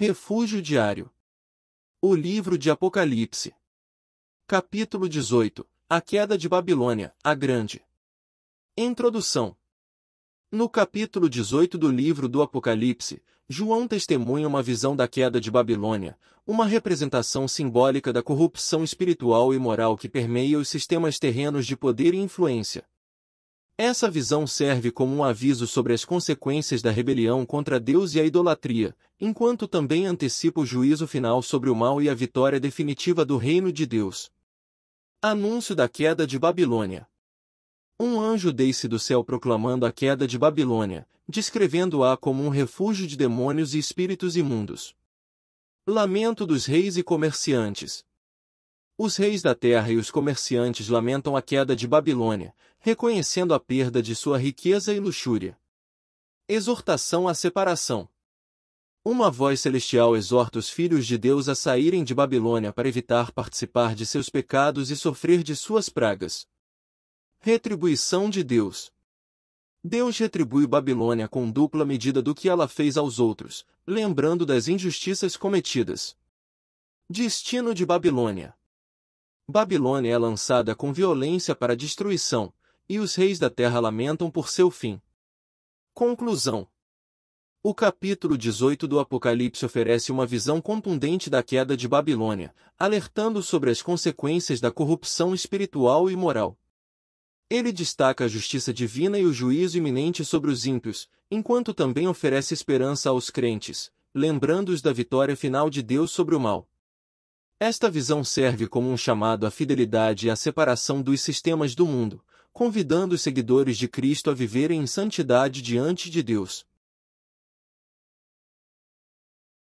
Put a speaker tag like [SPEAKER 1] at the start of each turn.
[SPEAKER 1] Refúgio diário. O livro de Apocalipse. Capítulo 18. A queda de Babilônia, a grande. Introdução. No capítulo 18 do livro do Apocalipse, João testemunha uma visão da queda de Babilônia, uma representação simbólica da corrupção espiritual e moral que permeia os sistemas terrenos de poder e influência, essa visão serve como um aviso sobre as consequências da rebelião contra Deus e a idolatria, enquanto também antecipa o juízo final sobre o mal e a vitória definitiva do reino de Deus. Anúncio da queda de Babilônia. Um anjo desce do céu proclamando a queda de Babilônia, descrevendo-a como um refúgio de demônios e espíritos imundos. Lamento dos reis e comerciantes. Os reis da terra e os comerciantes lamentam a queda de Babilônia, reconhecendo a perda de sua riqueza e luxúria. Exortação à separação. Uma voz celestial exorta os filhos de Deus a saírem de Babilônia para evitar participar de seus pecados e sofrer de suas pragas. Retribuição de Deus. Deus retribui Babilônia com dupla medida do que ela fez aos outros, lembrando das injustiças cometidas. Destino de Babilônia. Babilônia é lançada com violência para destruição, e os reis da terra lamentam por seu fim. Conclusão O capítulo 18 do Apocalipse oferece uma visão contundente da queda de Babilônia, alertando sobre as consequências da corrupção espiritual e moral. Ele destaca a justiça divina e o juízo iminente sobre os ímpios, enquanto também oferece esperança aos crentes, lembrando-os da vitória final de Deus sobre o mal. Esta visão serve como um chamado à fidelidade e à separação dos sistemas do mundo, convidando os seguidores de Cristo a viverem em santidade diante de Deus,